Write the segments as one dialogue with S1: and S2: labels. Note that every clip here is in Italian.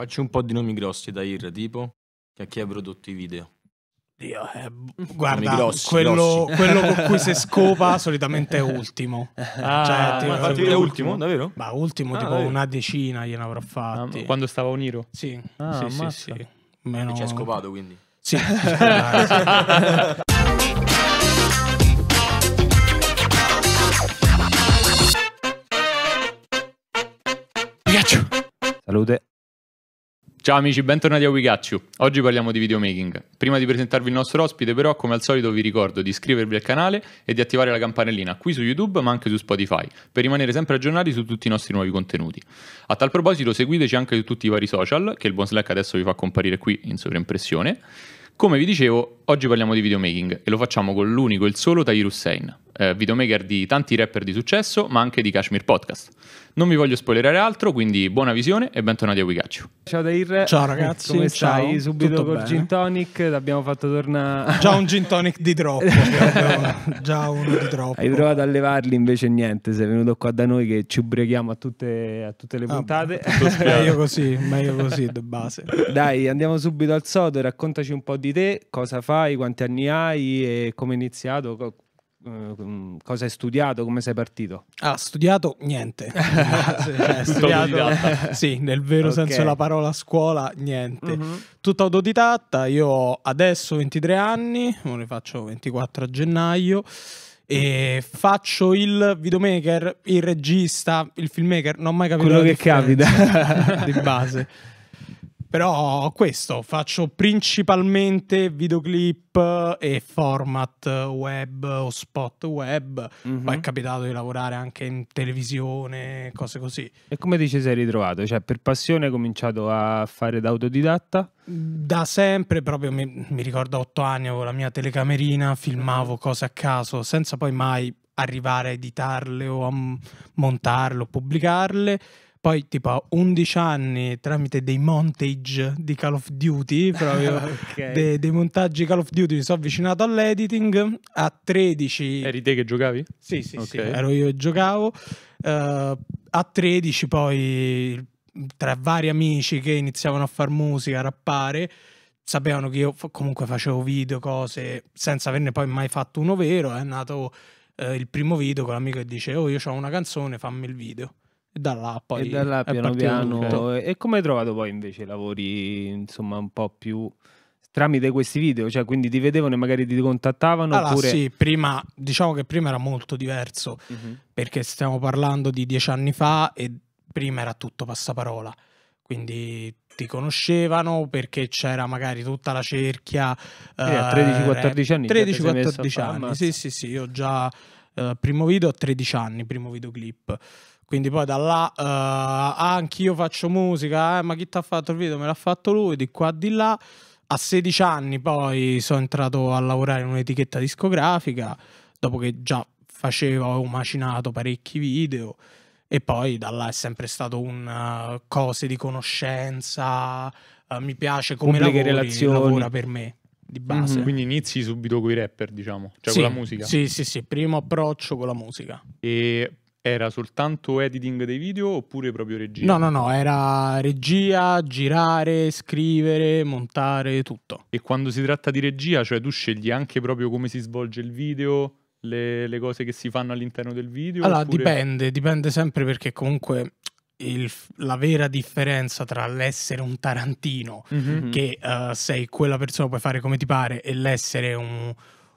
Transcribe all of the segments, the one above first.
S1: Facci un po' di nomi grossi da IR, tipo, che a chi ha prodotto i video. Dio, eh,
S2: guarda, grossi, quello, grossi. quello, con cui si scopa solitamente è ultimo. Ah, cioè, tipo, è ultimo, davvero? Ma ultimo, ah, tipo davvero. una decina gliene avrò fatti. Ah, quando stava un Iro? Sì, ah, sì, sì, sì. Eh, Meno... ci hai scopato quindi? Sì.
S3: Salute.
S4: Ciao amici, bentornati a WeGatChu. Oggi parliamo di videomaking. Prima di presentarvi il nostro ospite però, come al solito vi ricordo di iscrivervi al canale e di attivare la campanellina qui su YouTube ma anche su Spotify per rimanere sempre aggiornati su tutti i nostri nuovi contenuti. A tal proposito seguiteci anche su tutti i vari social che il buon Slack adesso vi fa comparire qui in sovraimpressione. Come vi dicevo, oggi parliamo di videomaking e lo facciamo con l'unico e il solo Tahir Hussein eh, videomaker di tanti rapper di successo, ma anche di Kashmir Podcast. Non vi voglio spoilerare altro, quindi buona visione e bentornati a Wicaccio.
S3: Ciao Dair. Ciao ragazzi. Come ciao. stai? Subito Tutto col Gin Tonic, l'abbiamo fatto tornare... Già un Gin Tonic di troppo. Cioè, già uno di troppo. Hai provato a levarli, invece niente, sei venuto qua da noi che ci ubriachiamo a tutte, a tutte le ah, puntate. meglio così, meglio così, di base. Dai, andiamo subito al sodo, raccontaci un po' di te, cosa fai, quanti anni hai e come è iniziato, eh, cosa hai studiato, come sei partito? Ah, studiato niente. cioè, studiato, sì, nel vero okay. senso della parola
S2: scuola, niente. Mm-hmm. Tutto autodidatta, io ho adesso 23 anni, ne faccio 24 a gennaio. E faccio il videomaker, il regista, il filmmaker, non ho mai capito quello che capita di base. Però questo, faccio principalmente videoclip eh, e format web o spot web. Mm-hmm. Poi è capitato di lavorare anche in televisione, cose così.
S3: E come ti ci sei ritrovato? Cioè, per passione hai cominciato a fare da autodidatta?
S2: Da sempre, proprio mi,
S3: mi ricordo a otto anni avevo la mia
S2: telecamerina, filmavo mhm. cose a caso, senza poi mai arrivare a editarle o a montarle o pubblicarle poi tipo a 11 anni tramite dei montage di Call of Duty, proprio okay. de, dei montaggi Call of Duty, mi sono avvicinato all'editing, a 13... Eri te che giocavi? Sì, sì, okay. sì, ero io che giocavo, uh, a 13 poi tra vari amici che iniziavano a far musica, a rappare, sapevano che io comunque facevo video, cose, senza averne poi mai fatto uno vero, è nato eh, il primo video con l'amico che dice, oh io ho una canzone, fammi il video da là poi e da là piano piano. piano.
S3: E come hai trovato poi invece lavori insomma un po' più tramite questi video, cioè quindi ti vedevano e magari ti contattavano allora, oppure... Sì,
S2: prima, diciamo che prima era molto diverso uh-huh.
S3: perché stiamo
S2: parlando di dieci anni fa e prima era tutto passaparola,
S3: quindi
S2: ti conoscevano perché c'era magari tutta la cerchia... Eh, a 13-14 anni. 13-14 anni, sì sì sì, io già eh, primo video a 13 anni, primo videoclip. Quindi poi da là, uh, ah, anch'io faccio musica, eh, ma chi ti ha fatto il video? Me l'ha fatto lui, di qua, di là. A 16 anni poi sono entrato a lavorare in un'etichetta discografica, dopo che già facevo, avevo macinato parecchi video e poi da là è sempre stato un uh, cose di conoscenza, uh, mi piace come lavori, relazioni. lavora per me di mhm. base. Mm-hmm.
S4: Quindi inizi subito con i rapper, diciamo, cioè sì, con la musica. Sì, sì,
S2: sì, primo approccio con la musica.
S4: E era soltanto editing dei video oppure proprio regia? No,
S2: no, no, era regia, girare, scrivere, montare, tutto. E quando si tratta di regia, cioè tu scegli
S4: anche proprio come si svolge il video, le, le cose che si fanno all'interno del video? Allora, oppure... dipende,
S2: dipende sempre perché comunque il, la vera differenza tra l'essere un Tarantino, mm-hmm. che uh, sei quella persona, puoi fare come ti pare, e l'essere un,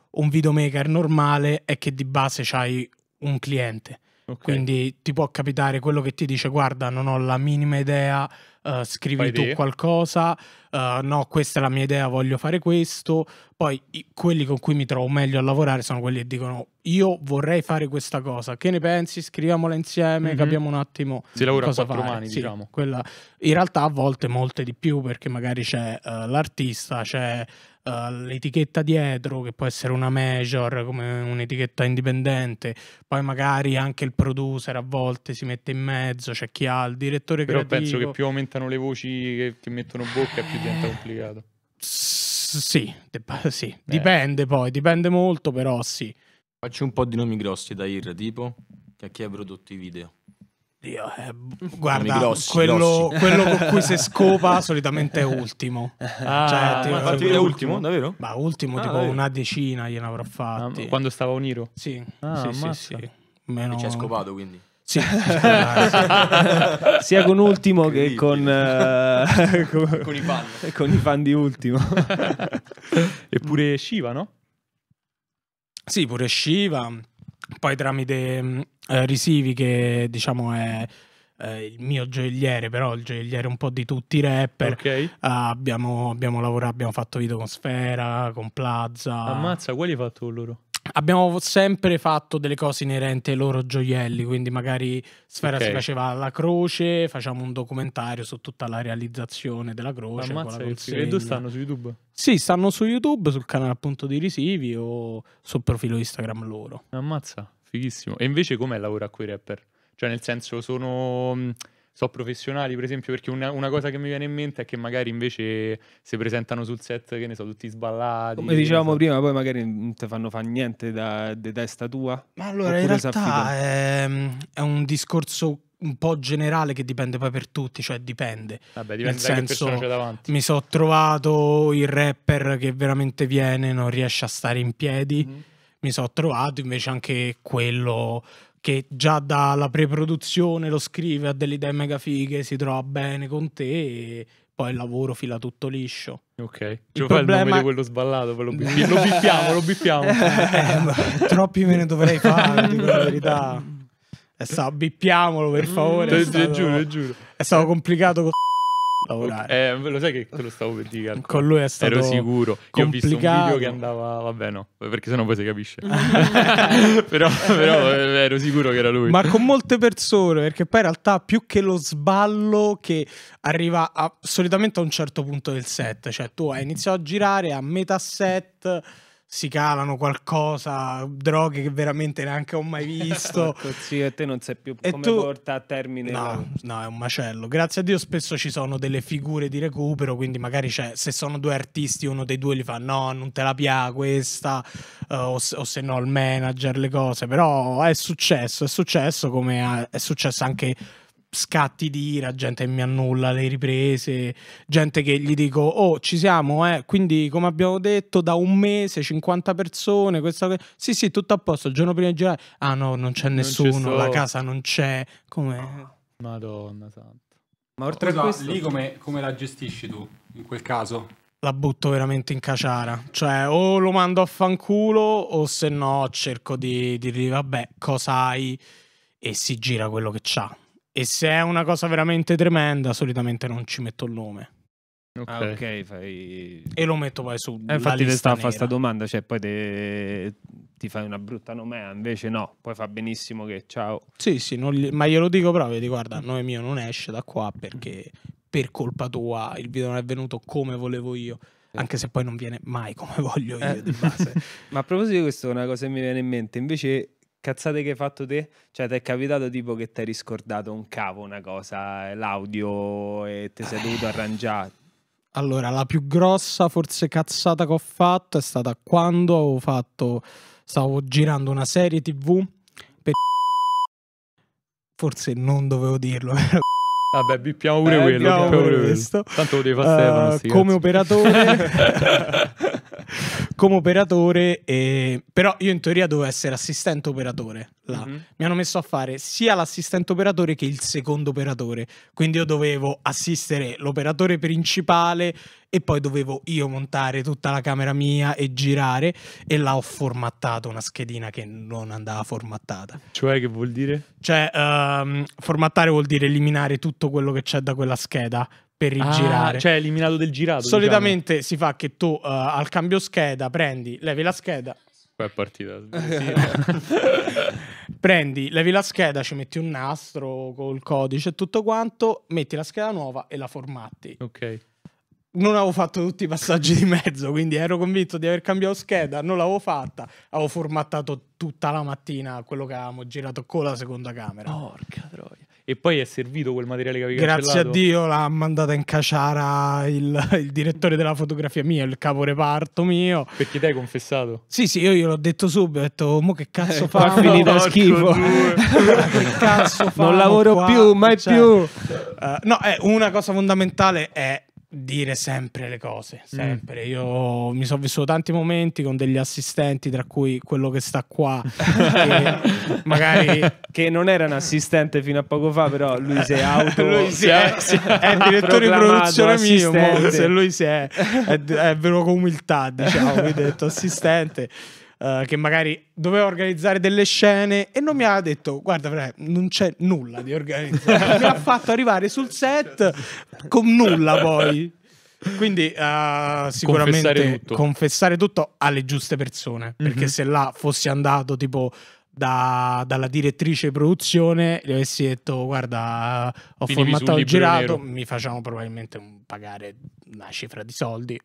S2: un videomaker normale è che di base hai un cliente. Okay. Quindi ti può capitare quello che ti dice guarda non ho la minima idea uh, scrivi tu qualcosa, uh, no, questa è la mia idea, voglio fare questo. Poi i, quelli con cui mi trovo meglio a lavorare sono quelli che dicono io vorrei fare questa cosa, che ne pensi? Scriviamola insieme, mm-hmm. capiamo un attimo si lavora cosa a fare. Mani, sì, diciamo. quella, in realtà a volte molte di più perché magari c'è uh, l'artista, c'è Uh, l'etichetta dietro, che può essere una major, come un'etichetta indipendente, poi magari anche il producer a volte si mette in mezzo, c'è chi ha il direttore Però creativo. Però penso che più
S4: aumenta diventano le voci che ti mettono bocca, più diventa complicato.
S2: Sì, sì. Eh. dipende poi, dipende molto, però sì. Faccio un po' di nomi grossi
S1: da IR, tipo che a chi ha prodotto i video.
S2: Dio, eh, guarda, grossi, quello, grossi. quello, con cui si scopa solitamente è ultimo. Ah, cioè, ma è ultimo, davvero? Ma ultimo, ah, tipo davvero? una decina gliene avrò fatti. Ah, quando stava Oniro? Sì, ah, sì, sì, sì, Meno... E ci ha scopato quindi.
S3: Sì, sia con Ultimo che con, uh, con, i fan. con i fan di Ultimo. Eppure Shiva, no?
S2: Sì, pure Shiva. Poi tramite mm, eh, Risivi che diciamo è eh, il mio gioielliere, però il gioielliere un po' di tutti i rapper. Okay. Uh, abbiamo, abbiamo lavorato, abbiamo fatto video con Sfera, con Plaza. Ammazza,
S4: quali hai fatto loro?
S2: abbiamo sempre fatto delle cose inerenti ai loro gioielli, quindi magari Sfera okay. si faceva la croce, facciamo un documentario su tutta la realizzazione della croce. Ma credo stanno su YouTube? Sì, stanno su YouTube, sul canale appunto di Risivi o sul profilo Instagram loro. Ammazza,
S4: fighissimo. E invece com'è lavorare a quei rapper? Cioè nel senso sono so professionali, per esempio, perché una, una, cosa che mi viene in mente è che magari invece si presentano sul set, che ne so, tutti sballati. Come dicevamo
S3: so. prima, poi magari non ti fanno fare niente da, de testa tua. Ma allora, in realtà è, ehm, è, un
S2: discorso un po' generale che dipende poi per tutti, cioè dipende. Vabbè, dipende Nel senso, c'è davanti. Mi sono trovato il rapper che veramente viene, non riesce a stare in piedi. Mm-hmm. Mi sono trovato invece anche quello che già dalla pre-produzione lo scrive, ha delle idee mega fighe, si trova bene con te e poi il lavoro fila tutto liscio. Ok, cioè, problema... il nome di quello sballato, lo, biffi... lo biffiamo, lo biffiamo. eh, troppi me ne dovrei fare, dico la verità. È eh, stato, bippiamolo per mm. favore. Te, è stato, giuro, giuro. È stato complicato con lavorare.
S4: Eh, lo sai che te lo stavo per dire. Calcolo. Con lui è stato Ero sicuro. Complicato. Io ho visto un video che andava, vabbè no, perché sennò poi si capisce. Eh. però, però eh, ero sicuro che era lui. Ma con
S2: molte persone, perché poi in realtà più che lo sballo che arriva a, solitamente a un certo punto del set, cioè tu hai iniziato a girare a metà set si calano qualcosa, droghe che veramente neanche ho mai visto.
S3: Così ecco, e te non sai più come tu... porta a termine. No,
S2: no, è un macello. Grazie a Dio spesso ci sono delle figure di recupero, quindi magari c'è, se sono due artisti uno dei due li fa no, non te la pia questa, uh, o, o, se no il manager, le cose, però è successo, è successo come è successo anche scatti di ira, gente che mi annulla le riprese, gente che gli dico oh ci siamo eh, quindi come abbiamo detto da un mese 50 persone, questa... sì sì tutto a posto, il giorno prima di girare, ah no non c'è nessuno, la casa non c'è, come... Madonna santa. Ma oltre a questo... Lì
S5: come, come la gestisci tu in quel caso?
S2: la butto veramente in caciara. Cioè, o lo mando a fanculo, o se no cerco di, di dire, vabbè, cosa hai? E si gira quello che c'ha. E se è una cosa veramente tremenda, solitamente non ci metto il nome. Ok, ah,
S3: okay fai... E lo metto
S2: poi su. Eh, infatti, te stavo a fare questa
S3: domanda, cioè poi te... ti fai una brutta nomea, invece no, poi fa benissimo che ciao. Sì,
S2: sì, gli... ma glielo dico proprio, di guarda, il nome mio non esce da qua perché per colpa tua
S3: il video non è venuto come volevo io. Eh. Anche se poi non viene mai come voglio io eh. di base. ma a proposito di questo, una cosa che mi viene in mente invece cazzate che hai fatto te? Cioè, ti è capitato tipo che ti hai riscordato un cavo, una cosa, eh, l'audio e ti sei dovuto arrangiare?
S2: Allora, la più grossa forse cazzata che ho fatto è stata quando ho fatto stavo girando una serie TV per forse non dovevo dirlo, però Vabbè, bippiamo pure eh, quello. Bippiamo pure questo. Quello. Tanto lo devi fare uh, eh, Stefano. Come operatore. come operatore, e... Eh, però io in teoria dovevo essere assistente operatore. Mm-hmm. Mi hanno messo a fare sia l'assistente operatore che il secondo operatore. Quindi io dovevo assistere l'operatore principale e poi dovevo io montare tutta la camera mia e girare e là ho formattato una schedina che non andava formattata.
S4: Cioè che vuol dire?
S2: Cioè um, formattare vuol dire eliminare tutto quello che c'è da quella scheda per il ah, girare. Cioè eliminato del girato. Solitamente diciamo. si fa che tu uh, al cambio scheda prendi, levi la scheda, è partita. Prendi, levi la scheda, ci metti un nastro col codice e tutto quanto, metti la scheda nuova e la formatti. Ok non avevo fatto tutti i passaggi di mezzo, quindi ero convinto di aver cambiato scheda, non l'avevo fatta, avevo formattato tutta la mattina quello che avevamo girato con la seconda camera. Porca
S4: troia. E poi è servito quel materiale che avevi Grazie cancellato? Grazie a
S2: Dio l'ha mandata in caciara il, il, direttore della fotografia mio, il caporeparto mio.
S4: Perché te hai confessato?
S2: Sì, sì, io gliel'ho detto subito, ho detto, mo che cazzo eh, fa? È finita schifo. che cazzo fa? Non lavoro qua, più, mai cioè, più. Uh, no, eh, una cosa fondamentale è dire sempre le cose, mm. sempre. Mm. Io mi sono vissuto tanti momenti con degli assistenti,
S3: tra cui quello che sta qua, che magari che non era un assistente fino a poco fa, però lui si è eh, auto lui si è, si è, è direttore di produzione mio, Monse, lui si
S2: è, è, è vero con umiltà, diciamo, quindi detto assistente. Eh, che magari doveva organizzare delle scene e non mi ha detto guarda Fra, non c'è nulla di organizzare mi ha fatto arrivare sul set con nulla poi quindi uh, sicuramente confessare tutto. confessare tutto. alle giuste persone mhm. perché mm-hmm. se là fossi andato tipo da, dalla direttrice di produzione gli avessi detto guarda ho Finivi formattato girato nero. mi facciamo probabilmente pagare una cifra di soldi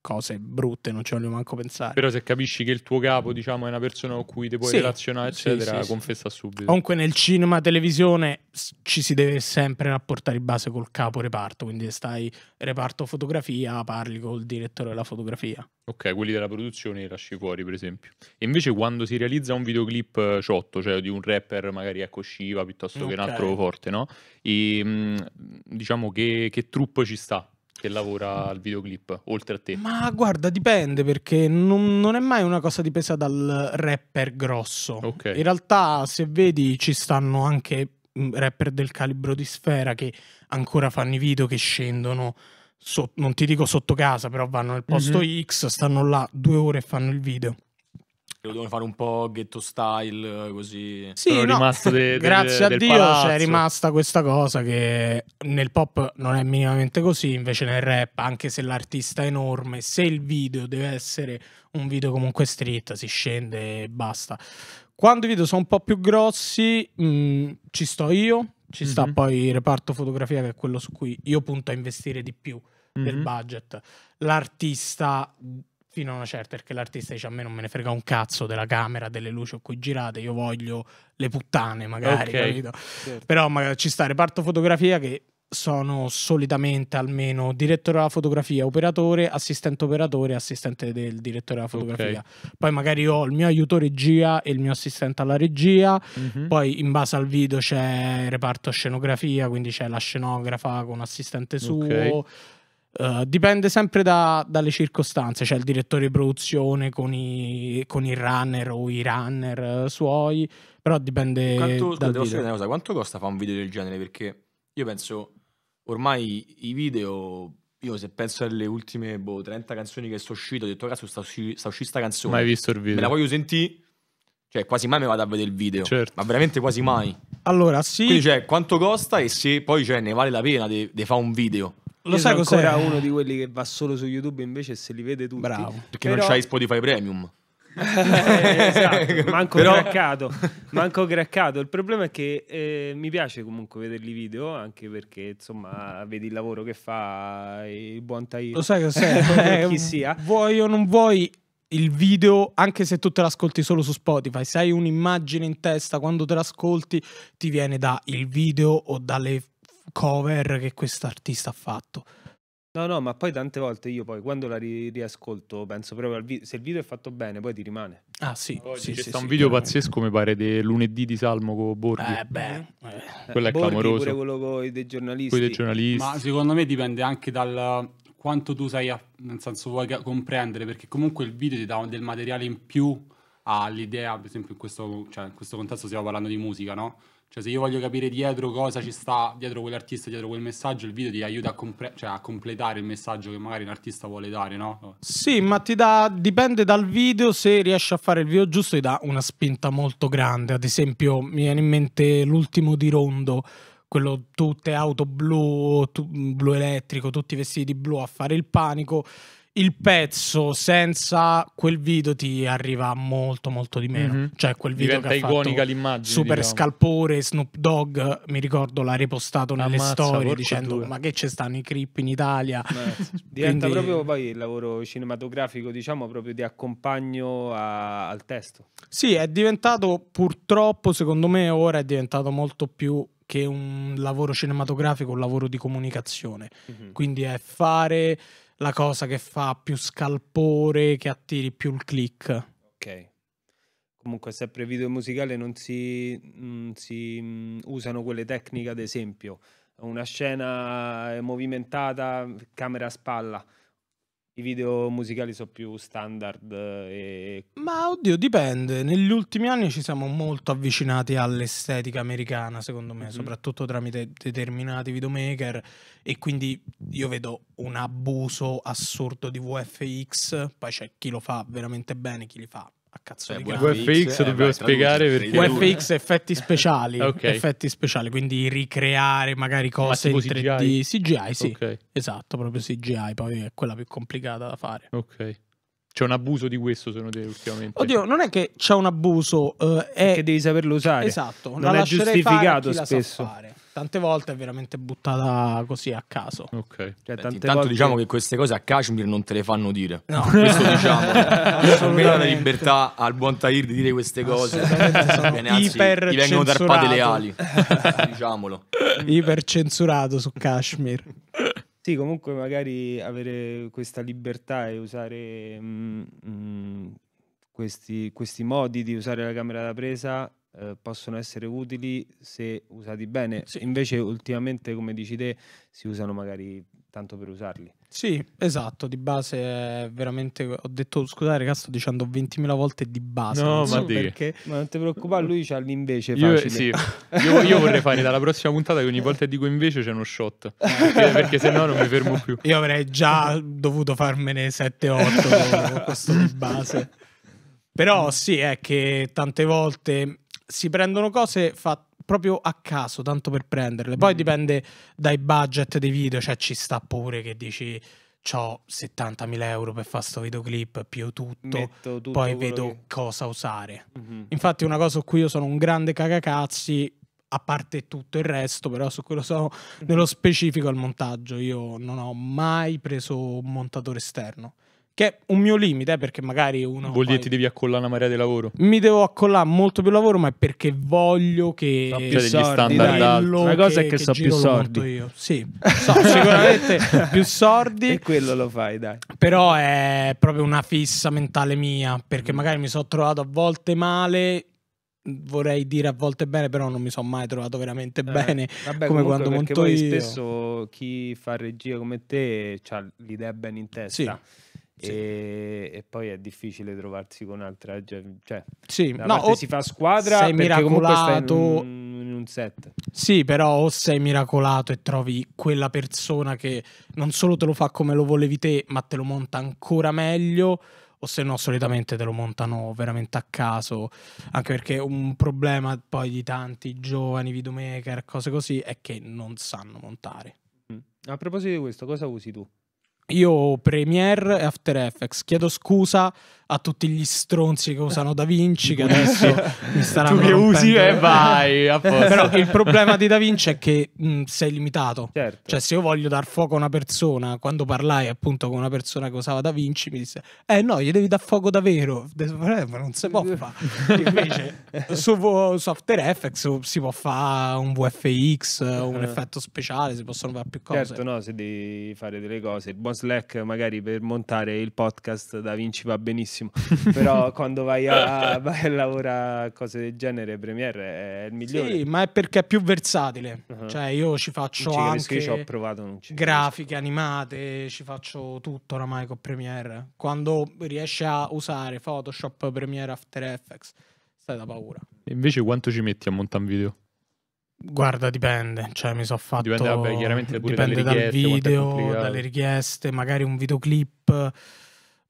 S2: cose brutte, non ci voglio manco pensare. Però se
S4: capisci che il tuo capo, diciamo, è una persona con cui ti puoi sì, relazionare, eccetera, sì, confessa subito. Comunque
S2: nel cinema, televisione ci si deve sempre rapportare in base col capo reparto, quindi stai reparto fotografia, parli col direttore della fotografia.
S4: Ok, quelli della produzione li lasci fuori, per esempio. E invece quando si realizza un videoclip eh, ciotto, cioè di un rapper magari a ecco, Shiva piuttosto okay. che un altro forte, no? E, ehm, diciamo che, che truppo ci sta che lavora al videoclip, oltre a te?
S2: Ma guarda, dipende perché non, non è mai una cosa dipesa dal rapper grosso. Okay. In realtà, se vedi, ci stanno anche mm, rapper del calibro di Sfera che ancora fanno i video che scendono. So, non ti dico sotto casa, però vanno nel posto mm-hmm. X, stanno là due ore e fanno il video.
S1: Lo devono fare un po' ghetto style, così. Sì, no. rimasto de, de,
S4: grazie del, a
S2: Dio palazzo. c'è rimasta questa cosa che nel pop non è minimamente così, invece nel rap, anche se l'artista è enorme, se il video deve essere un video comunque street, si scende e basta. Quando i video sono un po' più grossi, mh, mm, ci sto io, ci sta mm-hmm. poi il reparto fotografia che è quello su cui io punto a investire di più mm-hmm. del budget. L'artista fino a una certa, perché l'artista dice a me non me ne frega un cazzo della camera, delle luci con cui girate, io voglio le puttane magari, okay. certo. Però magari ci sta reparto fotografia che sono solitamente almeno direttore della fotografia, operatore, assistente operatore, assistente del direttore della fotografia. Okay. Poi magari ho il mio aiuto regia e il mio assistente alla regia, mm-hmm. poi in base al video c'è il reparto scenografia, quindi c'è la scenografa con assistente suo. Okay eh, dipende sempre da, dalle circostanze, c'è il direttore di produzione con i, con i runner o i runner eh, suoi, però dipende... Quanto, scusa, devo
S1: cosa, quanto costa fare un video del genere? Perché io penso, ormai i video, io se penso alle ultime boh, 30 canzoni che sono uscite, ho detto cazzo sta uscita questa canzone, mai visto il video. me la voglio sentire, cioè quasi mai mi vado a vedere il video, certo. ma veramente quasi mai.
S2: Allora sì.
S1: Quindi cioè quanto costa e se poi cioè, ne vale la pena di fare un video?
S3: Lo sai cos'è? Ancora uno di quelli che va solo su YouTube invece se li vede tutti. Bravo. Perché Però... non c'hai Spotify Premium. eh, esatto, manco Però... graccato, manco graccato. Il problema è che eh, mi piace comunque vederli video, anche perché insomma vedi il lavoro che fa il buon Tahir. Lo sai cos'è? chi eh, sia. Vuoi o non
S2: vuoi il video, anche se tu te l'ascolti solo su Spotify, se hai un'immagine in testa quando te l'ascolti, ti viene da il video o dalle cover che quest'artista ha fatto.
S3: No, no, ma poi tante volte io poi quando la ri- riascolto penso proprio al video, se il video è fatto bene poi ti rimane. Ah
S2: sì, poi sì, sì, sì un video
S4: pazzesco mi pare di lunedì di Salmo con Borghi. Eh beh,
S3: eh. quello è eh, Borghi clamoroso. Pure quello coi, dei giornalisti. Quello dei giornalisti. Ma secondo
S5: me dipende anche dal quanto tu sai, nel senso vuoi comprendere, perché comunque il video ti dà del materiale in più all'idea, per esempio in questo, cioè, in questo contesto stiamo parlando di musica, no? Cioè, se io voglio capire dietro cosa ci sta dietro quell'artista, dietro quel messaggio, il video ti aiuta a, compre- cioè, a completare il messaggio che magari un artista vuole dare, no?
S2: Sì, ma ti dà, dipende dal video. Se riesci a fare il video giusto, ti dà una spinta molto grande. Ad esempio, mi viene in mente l'ultimo di Rondo, quello tutte auto blu, tu, blu elettrico, tutti vestiti blu a fare il panico il pezzo senza quel video ti arriva molto molto di meno. Mm-hmm. Cioè quel video Diventa che ha iconica l'immagine. Super diciamo. scalpore, Snoop Dogg, mi ricordo l'ha ripostato nelle Ammazza, storie dicendo due. ma che ci stanno i creep in Italia. Eh, Quindi...
S3: Diventa proprio poi il lavoro cinematografico, diciamo, proprio di accompagno a... al testo.
S2: Sì, è diventato purtroppo, secondo me ora è diventato molto più che un lavoro cinematografico, un lavoro di comunicazione. Mm-hmm. Quindi è fare la cosa che fa più scalpore, che attiri più il click.
S3: Ok. Comunque, sempre video musicale non si, mh, mm, si mh, mm, usano quelle tecniche, ad esempio, una scena movimentata, camera a spalla i video musicali sono più standard. Eh, e...
S2: Ma oddio, dipende. Negli ultimi anni ci siamo molto avvicinati all'estetica americana, secondo me, mm-hmm. soprattutto tramite determinati videomaker. E quindi io vedo un abuso assurdo di VFX. Poi c'è chi lo fa veramente bene, chi li fa a cazzo cioè, di UFX dobbiamo eh, spiegare perché UFX effetti speciali, okay. effetti speciali, quindi ricreare magari cose in 3D, CGI, CGI sì. Okay. Esatto,
S4: proprio CGI, poi è quella più complicata da fare. Ok. C'è un abuso di questo, secondo te,
S2: ultimamente? Oddio, non è che c'è un abuso, eh, è... che devi saperlo usare. Esatto, non è giustificato spesso tante volte è veramente buttata così a caso. Ok. Cioè, Senti, intanto volte... diciamo
S1: che queste cose a Kashmir non te le fanno dire. No, questo diciamo. Almeno la libertà al buon Tahir di dire queste cose. Bene, anzi, iper gli vengono tarpate le ali.
S2: Diciamolo. Iper censurato su Kashmir.
S3: Sì, comunque magari avere questa libertà e usare mh, mm, mh, mm, questi, questi modi di usare la camera da presa eh, possono essere utili se usati bene. Sì. Invece ultimamente, come dici te, si usano magari tanto per usarli.
S2: Sì, esatto, di base è veramente ho detto scusate ragazzi sto dicendo 20.000 volte di base, no, non so perché.
S3: Ma non ti preoccupare, lui c'ha l'invece io, sì. io, io, vorrei fare
S4: dalla prossima puntata che ogni volta dico invece c'è uno shot, perché, perché se no non mi fermo più.
S2: Io avrei già dovuto farmene 7-8 questo di base. Però sì, è che tante volte si prendono cose fatte proprio a caso, tanto per prenderle. Poi mm. dipende dai budget dei video, cioè ci sta pure che dici ho 70.000 euro per fare questo videoclip più tutto, tutto poi vedo che... cosa usare. Mm-hmm. Infatti una cosa su cui io sono un grande cagacazzi, a parte tutto il resto, però su quello sono nello mm-hmm. specifico al montaggio, io non ho mai preso un montatore esterno che è un mio limite, eh, perché magari uno... Vuol dire poi... ti devi accollare una marea di lavoro? Mi devo accollare molto più lavoro, ma è perché voglio che... So degli standard dai. La cosa è che, che so più sordi. Io. Sì, so sicuramente più
S3: sordi. E quello lo fai, dai.
S2: Però è proprio una fissa mentale mia, perché mm. magari mi sono trovato a volte male, vorrei dire a volte bene, però non mi sono mai trovato veramente eh, bene. Vabbè, come quando monto io.
S3: spesso chi fa regia come te ha l'idea ben in testa. Sì. E, e, poi è difficile trovarsi con altra cioè sì, no, o si fa squadra sei miracolato in un, in un set
S2: sì però o sei miracolato e trovi quella persona che non solo te lo fa come lo volevi te ma te lo monta ancora meglio o se no solitamente te lo montano veramente a caso, anche perché un problema poi di tanti giovani videomaker, cose così, è che non sanno montare.
S3: Mm. A proposito di questo, cosa usi
S2: tu? Io ho Premiere e After Effects. Chiedo scusa a tutti gli stronzi che usano Da Vinci, che adesso mi staranno Tu che usi e eh, vai, Però il problema di Da Vinci è che mh, mm, sei limitato. Certo. Cioè se io voglio dar fuoco a una persona, quando parlai appunto con una persona che usava Da Vinci, mi disse "Eh no, gli devi dar fuoco davvero".
S3: Eh, ma non si può fare.
S2: Invece su, su, After Effects si può fare un VFX, un eh. effetto speciale, si possono fare più cose. Certo,
S3: no, se devi fare delle cose, buon Slack magari per montare il podcast da Vinci va benissimo, però quando vai a, vai a lavorare cose del genere Premiere è il migliore. Sì, ma è perché
S2: è più versatile, uh-huh. cioè io ci faccio ci anche ci ho provato, non ci grafiche capisco. animate, ci faccio tutto oramai con Premiere. Quando riesci a usare Photoshop, Premiere, After Effects, stai da paura.
S4: E invece quanto ci metti a montare un video?
S2: Guarda, dipende, cioè mi sono fatto... Dipende, vabbè, chiaramente pure dipende dalle dal video, dalle richieste, magari un videoclip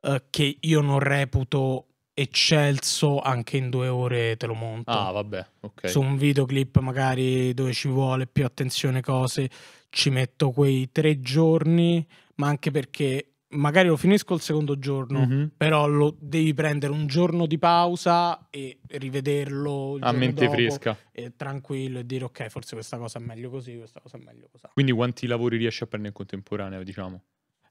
S2: eh, che io non reputo eccelso, anche in due ore te lo monto. Ah, vabbè, ok. Su un videoclip magari dove ci vuole più attenzione cose, ci metto quei tre giorni, ma anche perché magari lo finisco il secondo giorno, mm-hmm. però lo devi prendere un giorno di pausa e rivederlo a mente dopo, fresca e tranquillo e dire ok, forse questa cosa è meglio così, questa cosa è meglio
S4: così. Quindi quanti lavori riesci a prendere in contemporanea, diciamo?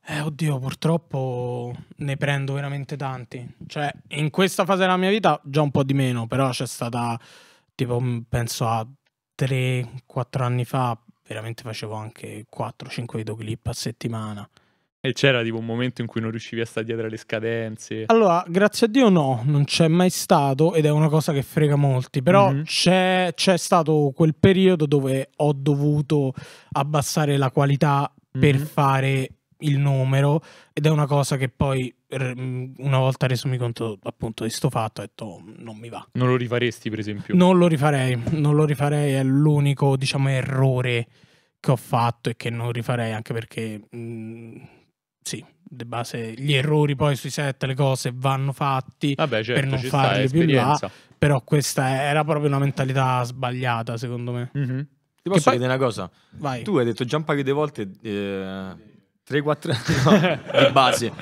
S2: Eh, oddio, purtroppo ne prendo veramente tanti. Cioè, in questa fase della mia vita già un po' di meno, però c'è stata tipo penso a 3-4 anni fa veramente facevo anche 4-5 videoclip a settimana.
S4: E c'era tipo un momento in cui non riuscivi a stare dietro alle scadenze? Allora,
S2: grazie a Dio no, non c'è mai stato ed è una cosa che frega molti, però mm-hmm. c'è, c'è, stato quel periodo dove ho dovuto abbassare la qualità mm-hmm. per mhm. fare il numero ed è una cosa che poi mm, una volta resomi conto appunto di sto fatto ho detto non mi va. Non
S4: lo rifaresti per esempio? Non
S2: lo rifarei, non lo rifarei, è l'unico diciamo errore che ho fatto e che non rifarei anche perché... Mh, mm, sì, di base gli errori poi sui set, le cose vanno fatti Vabbè, certo, per non farli sta, più là, però questa era proprio una mentalità sbagliata secondo me. Mm-hmm.
S1: Ti posso che poi... una cosa? Vai. Tu hai detto già un paio di volte eh, 3-4 no, base.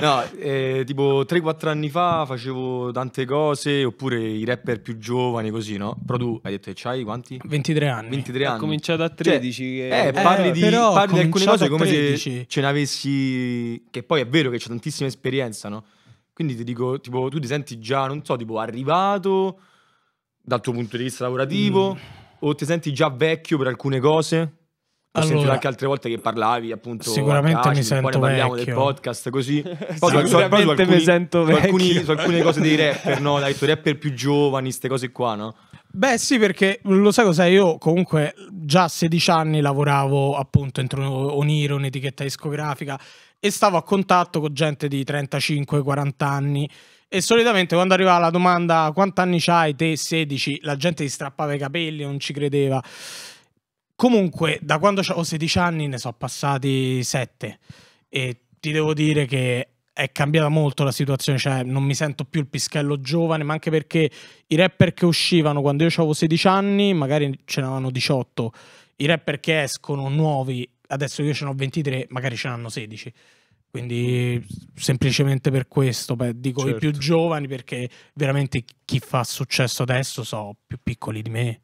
S1: No, eh, tipo 3-4 anni fa facevo tante cose, oppure i rapper più giovani così, no? Però tu hai detto che c'hai quanti? 23
S3: anni. 23 anni. Ho cominciato a 13. Cioè, che... Eh, eh, eh, parli, eh, di, parli di, alcune cose come se
S1: ce ne avessi... Che poi è vero che c'è tantissima esperienza, no? Quindi ti dico, tipo, tu ti senti già, non so, tipo arrivato dal tuo punto di vista lavorativo mm. o ti senti già vecchio per alcune cose? Ho allora, sentito anche altre volte che parlavi appunto Sicuramente Cacci, mi sento poi parliamo vecchio. del podcast così poi Sicuramente su, alcuni, mi sento vecchio alcuni, su alcune cose dei rapper no? Dai, tu rapper più giovani queste cose qua no?
S2: Beh sì perché lo sai cos'è io comunque già a 16 anni lavoravo appunto entro Oniro un'etichetta discografica e stavo a contatto con gente di 35-40 anni e solitamente quando arrivava la domanda quanti anni c'hai te 16 la gente si strappava i capelli non ci credeva Comunque, da quando ho 16 anni ne sono passati 7 e ti devo dire che è cambiata molto la situazione, cioè non mi sento più il pischello giovane, ma anche perché i rapper che uscivano quando io avevo 16 anni, magari ce n'erano 18, i rapper che escono nuovi, adesso io ce n'ho 23, magari ce n'hanno 16. Quindi semplicemente per questo beh, dico certo. i più certo. giovani perché veramente chi fa successo adesso sono più piccoli di me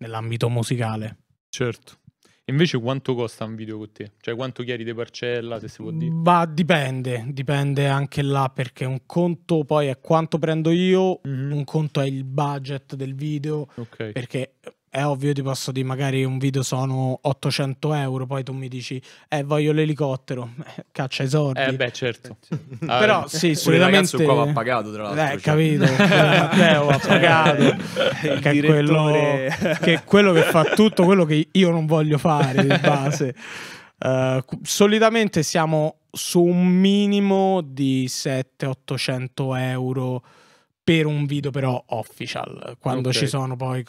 S2: nell'ambito musicale.
S4: Certo. Invece quanto costa un video con te? Cioè quanto chiedi di parcella, se si può dire?
S2: Ma dipende, dipende anche là perché un conto poi è quanto prendo io, mm-hmm. un conto è il budget del video, okay. perché è ovvio ti posso dire magari un video sono 800 euro poi tu mi dici eh voglio l'elicottero caccia i soldi eh beh certo, eh, certo. ah, però eh, sì solitamente il qua va pagato tra l'altro eh cioè. capito Matteo eh, va cioè, pagato che è, quello, che è quello che fa tutto quello che io non voglio fare di base uh, solitamente siamo su un minimo di 700-800 euro per un video però official quando okay. ci sono poi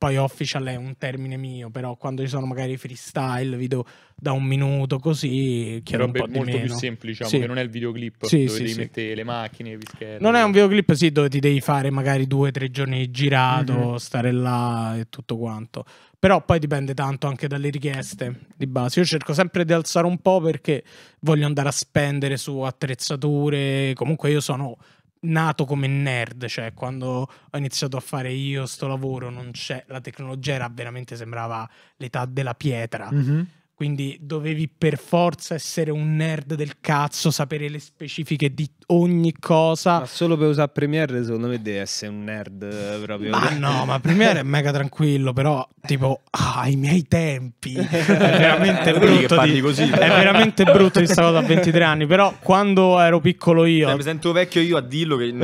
S2: poi official è un termine mio, però quando ci sono magari freestyle, video da un minuto così, chiedo Robe un po' di molto meno. più semplice, diciamo, sì. non è il videoclip sì, dove sì, devi sì. mettere
S4: le macchine, le Non è un
S2: videoclip, sì, dove ti devi fare magari due o tre giorni girato, mm -hmm. stare là e tutto quanto. Però poi dipende tanto anche dalle richieste di base. Io cerco sempre di alzare un po' perché voglio andare a spendere su attrezzature, comunque io sono nato come nerd, cioè quando ho iniziato a fare io sto lavoro non c'è, la tecnologia era veramente sembrava l'età della pietra. Mm-hmm. Quindi dovevi per forza essere un nerd del cazzo, sapere le specifiche di
S3: ogni cosa. Ma solo per usare Premiere, secondo me, devi essere un nerd eh, proprio. Ma no, ma Premiere è mega tranquillo, però,
S2: tipo, ah, ai miei tempi. È veramente brutto. Di, così. È veramente brutto di sta cosa a 23 anni. Però quando ero piccolo io. Eh, mi
S1: sento vecchio io a dirlo che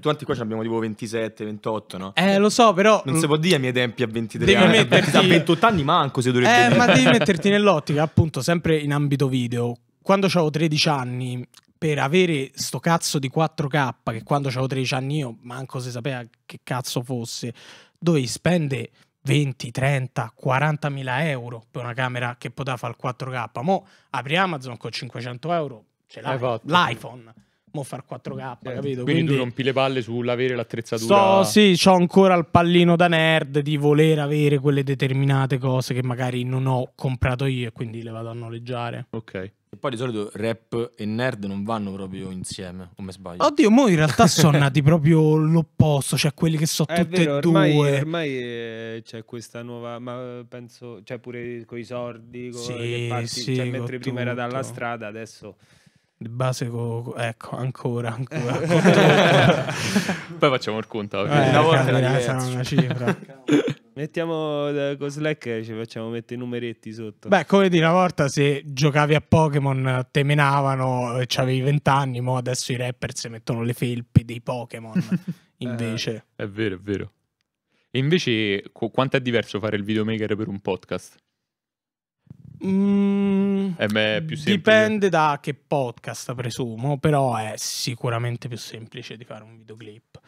S1: tutti qua abbiamo tipo 27, 28, no? Eh, lo so, però. Non si può dire ai miei tempi a 23 anni. Metterti... A 28 anni manco se dovrebbe. Eh, dire. ma devi metterti
S2: nell'occhio ottica, appunto, sempre in ambito video, quando avevo 13 anni, per avere sto cazzo di 4K, che quando avevo 13 anni io manco si sapeva che cazzo fosse, dovevi spendere 20, 30, 40 mila euro per una camera che poteva fare il 4K. Mo apri Amazon con 500 euro, ce l'hai, l'iPhone mo far 4K, eh, mm. capito? Certo. Quindi, quindi tu rompi
S4: le palle sull'avere l'attrezzatura. So,
S2: sì, ho ancora il pallino da nerd di voler avere quelle determinate cose che magari non ho comprato io e quindi le vado a noleggiare. Ok.
S4: E poi
S1: di solito rap e nerd non vanno proprio insieme, o me sbaglio. Oddio, mo in realtà sono nati
S2: proprio l'opposto, cioè quelli che sono eh, tutti e ormai, due.
S3: Ormai eh, c'è questa nuova, ma eh, penso, cioè pure con i sordi, con sì, parti, sì, cioè, mentre prima tutto. era dalla strada, adesso
S2: di base, co- ecco, ancora, ancora. Poi facciamo il conto. Eh, una volta era una cifra.
S3: Mettiamo eh, con Slack e ci facciamo mettere i numeretti sotto.
S2: Beh, come di una volta se giocavi a Pokémon te menavano, eh, avevi 20 anni, mo adesso i rapper si mettono le felpe dei Pokémon. Eh, invece.
S4: è vero, è vero. E invece, qu- quanto è diverso fare il videomaker per un podcast?
S2: Mm,
S4: è più semplice. Dipende
S2: da che podcast, presumo, però è sicuramente più semplice di fare un videoclip.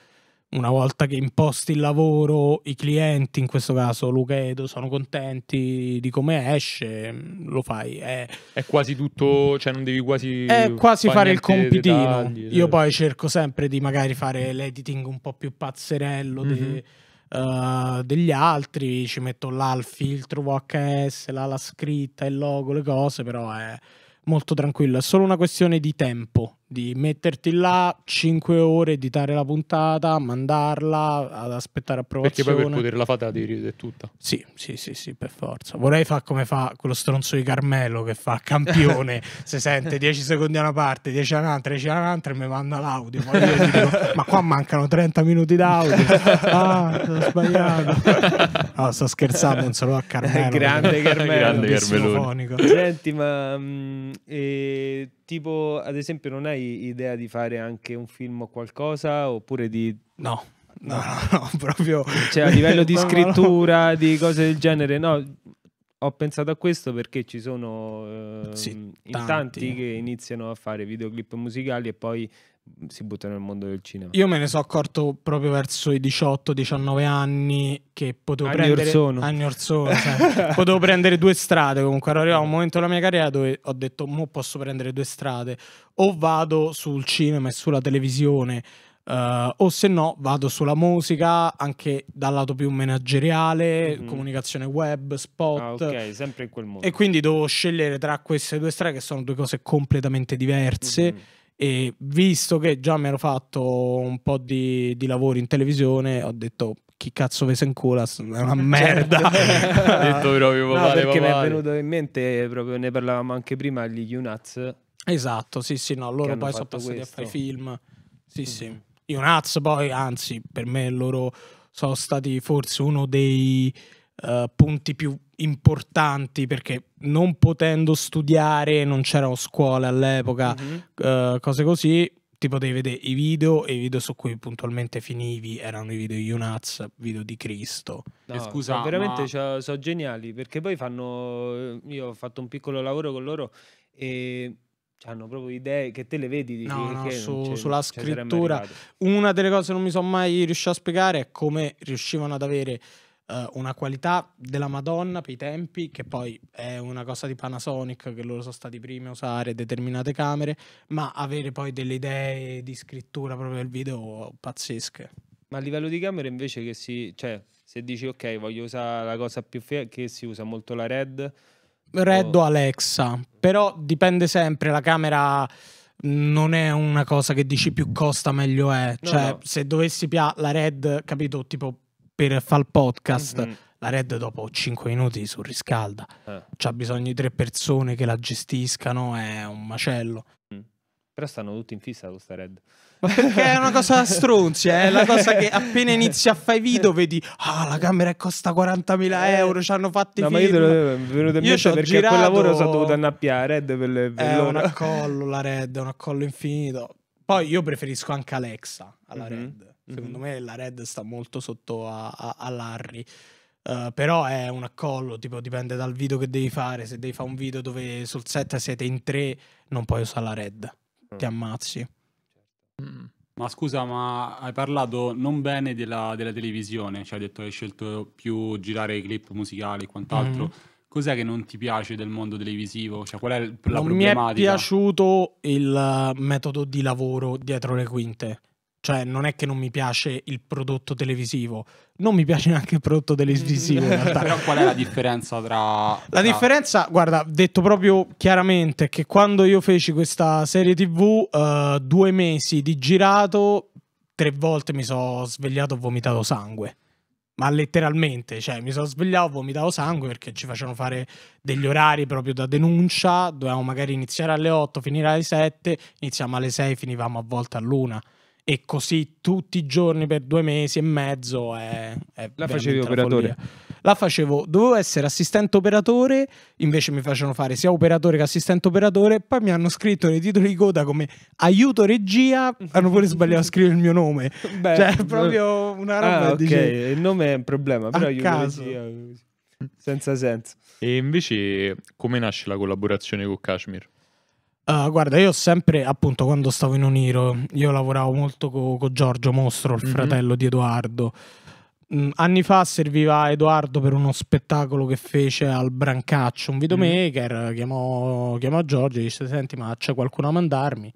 S2: Una volta che imposti il lavoro, i clienti, in questo caso Luca e Edo, sono contenti di come esce, mm, lo fai. È, è quasi tutto, cioè non devi quasi... È quasi fare il compitino. Dettagli, Io poi cerco sempre di magari fare l'editing un po' più pazzerello. Mm-hmm. De uh, degli altri, ci metto là il filtro VHS, là la scritta, il logo, le cose, però è molto tranquillo, è solo una questione di tempo di metterti là 5 ore, editare la puntata, mandarla, ad aspettare approvazione. Perché poi per poterla fare la devi è tutta. Sì, sì, sì, sì, per forza. Vorrei fare come fa quello stronzo di Carmelo che fa campione, si sente 10 secondi a una parte, 10 a un'altra, 10 a un'altra e mi manda l'audio. Poi io dico, ma qua mancano 30 minuti d'audio. Ah, ho sbagliato. No, sto scherzando, un saluto a Carmelo. Grande Carmelo. Grande Carmelo.
S3: Senti, ma... Mh, mm, eh, tipo, ad esempio, non hai hai idea di fare anche un film o qualcosa oppure di... No, no, no, no proprio... Cioè a livello di scrittura, no, di cose del genere, no. Ho pensato a questo perché ci sono eh, sì, ehm, tanti. tanti. che iniziano a fare videoclip musicali e poi si butta nel mondo del cinema. Io me ne sono
S2: accorto proprio verso i 18-19 anni che potevo anni prendere Orsono. anni Orsono, cioè, potevo prendere due strade, comunque ero arrivato a un momento della mia carriera dove ho detto "Mo posso prendere due strade, o vado sul cinema e sulla televisione, Uh, o se no vado sulla musica anche dal lato più manageriale, mm-hmm. comunicazione web, spot. Ah,
S3: ok, sempre in quel modo. E
S2: quindi devo scegliere tra queste due strade che sono due cose completamente diverse. Mm-hmm. E visto che già mi ero fatto un po' di, di lavoro in televisione, ho detto chi cazzo vese in culo è una certo. merda. ho detto proprio papà, perché papà. mi è
S3: venuto in mente, proprio ne parlavamo anche prima, gli Unaz Esatto, sì, sì, no, loro poi sono passati questo. a fare
S2: film. Sì, mm. sì. I Unats poi, anzi, per me loro sono stati forse uno dei uh, punti più importanti perché non potendo studiare, non c'erano scuole all'epoca, mm-hmm. uh, cose così, ti potevi vedere i video e i video su cui puntualmente finivi erano i video di Unaz, video di Cristo. No, e scusa, no, veramente
S3: ma... sono geniali perché poi fanno. Eh, io ho fatto un piccolo lavoro con loro e hanno proprio idee che te le vedi. di no, no, su, sulla cioè, scrittura.
S2: Una delle cose che non mi sono mai riuscito a spiegare è come riuscivano ad avere eh, una qualità della Madonna per i tempi, che poi è una cosa di Panasonic, che loro sono stati i primi a usare determinate camere, ma avere poi delle idee di scrittura proprio del video
S3: pazzesche. Ma a livello di camera invece che si... Cioè, se dici ok, voglio usare la cosa più figa, che si usa molto la Red...
S2: Red o Alexa, però dipende sempre, la camera non è una cosa che dici più costa meglio è, no, cioè no. se dovessi pià la Red, capito, tipo per fare il podcast. Mm-hmm. La Red dopo 5 minuti si riscalda. Eh. C'ha bisogno di tre persone che la gestiscano, è un
S3: macello. Mm. Però stanno tutti in fissa con sta Red.
S2: perché è una cosa stronzia, eh? è la cosa che appena inizi a fare video vedi ah la camera costa 40.000 eh. euro, ci hanno fatti no, film. ma io te venuto in mente perché girato... quel lavoro sono dovuto
S3: annappiare Red per, le, per È l'ora. un accollo
S2: la Red, è un accollo infinito. Poi io preferisco anche Alexa alla mm-hmm. Red Secondo mm-hmm. me la Red sta molto sotto a, a, a Larry. Uh, però è un accollo, tipo dipende dal video che devi fare. Se devi fare un video dove sul set siete in tre, non puoi usare la red, mm. ti ammazzi.
S5: Mm. Ma scusa, ma hai parlato non bene della, della, televisione, cioè hai detto che hai scelto più girare clip musicali e quant'altro. Mm. Cos'è che non ti piace del mondo televisivo? Cioè, qual è la non problematica? Mi è
S2: piaciuto il metodo di lavoro dietro le quinte. Cioè, non è che non mi piace il prodotto televisivo, non mi piace neanche il prodotto televisivo. in realtà. Però qual è la differenza tra. La tra... differenza, guarda, detto proprio chiaramente, è che quando io feci questa serie TV, uh, eh, due mesi di girato, tre volte mi sono svegliato e vomitato sangue ma letteralmente, cioè mi sono svegliato, vomitavo sangue perché ci facevano fare degli orari proprio da denuncia, dovevamo magari iniziare alle 8, finire alle 7, iniziamo alle 6, finivamo a volte all'una e così tutti i giorni per due mesi e mezzo è, è la facevi operatore la facevo dovevo essere assistente operatore invece mi facevano fare sia operatore che assistente operatore poi mi hanno scritto nei titoli di coda come aiuto regia hanno pure sbagliato a scrivere il mio nome Beh, cioè è proprio una roba ah, ok dice, il
S3: nome è un problema però aiuto caso. regia senza senso
S4: e invece come nasce la collaborazione con Kashmir?
S2: Uh, guarda, io sempre, appunto, quando stavo in Oniro, io lavoravo molto con co Giorgio Mostro, il mm -hmm. fratello di Edoardo. Mm, anni fa serviva Edoardo per uno spettacolo che fece al Brancaccio, un videomaker, mm. chiamò, chiamò Giorgio e disse, senti, ma c'è qualcuno a mandarmi?